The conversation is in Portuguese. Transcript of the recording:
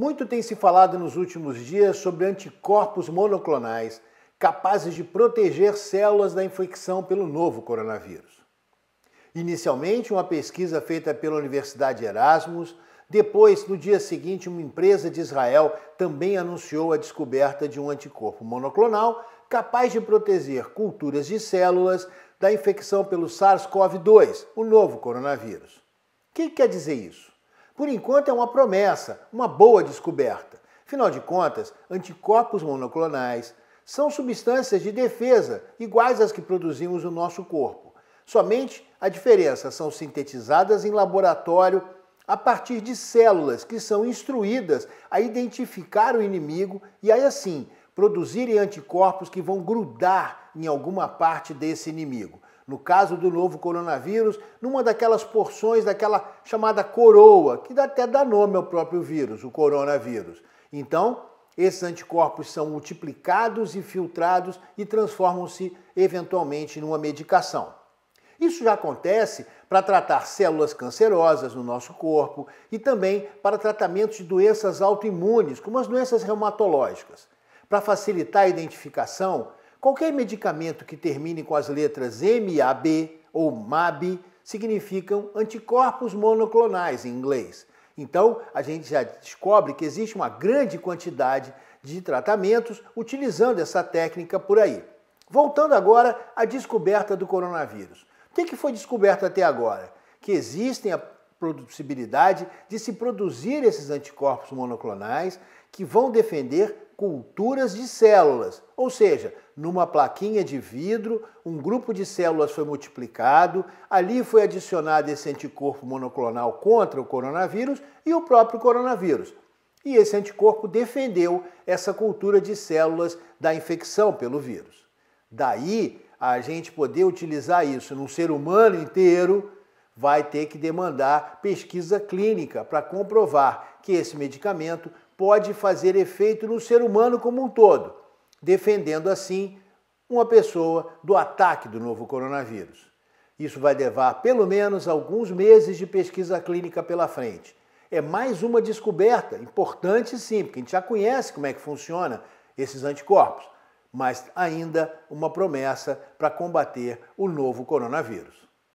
Muito tem se falado nos últimos dias sobre anticorpos monoclonais capazes de proteger células da infecção pelo novo coronavírus. Inicialmente, uma pesquisa feita pela Universidade Erasmus, depois, no dia seguinte, uma empresa de Israel também anunciou a descoberta de um anticorpo monoclonal capaz de proteger culturas de células da infecção pelo SARS-CoV-2, o novo coronavírus. O que quer dizer isso? Por enquanto é uma promessa, uma boa descoberta. Afinal de contas, anticorpos monoclonais são substâncias de defesa iguais às que produzimos no nosso corpo. Somente a diferença são sintetizadas em laboratório a partir de células que são instruídas a identificar o inimigo e aí assim produzirem anticorpos que vão grudar em alguma parte desse inimigo no caso do novo coronavírus, numa daquelas porções daquela chamada coroa, que até dá nome ao próprio vírus, o coronavírus. Então, esses anticorpos são multiplicados e filtrados e transformam-se eventualmente numa medicação. Isso já acontece para tratar células cancerosas no nosso corpo e também para tratamentos de doenças autoimunes, como as doenças reumatológicas. Para facilitar a identificação, Qualquer medicamento que termine com as letras MAB ou MAB significam anticorpos monoclonais em inglês. Então, a gente já descobre que existe uma grande quantidade de tratamentos utilizando essa técnica por aí. Voltando agora à descoberta do coronavírus. O que foi descoberto até agora? Que existem possibilidade de se produzir esses anticorpos monoclonais que vão defender culturas de células, ou seja, numa plaquinha de vidro, um grupo de células foi multiplicado, ali foi adicionado esse anticorpo monoclonal contra o coronavírus e o próprio coronavírus. E esse anticorpo defendeu essa cultura de células da infecção pelo vírus. Daí a gente poder utilizar isso num ser humano inteiro vai ter que demandar pesquisa clínica para comprovar que esse medicamento pode fazer efeito no ser humano como um todo, defendendo assim uma pessoa do ataque do novo coronavírus. Isso vai levar pelo menos alguns meses de pesquisa clínica pela frente. É mais uma descoberta, importante sim, porque a gente já conhece como é que funciona esses anticorpos, mas ainda uma promessa para combater o novo coronavírus.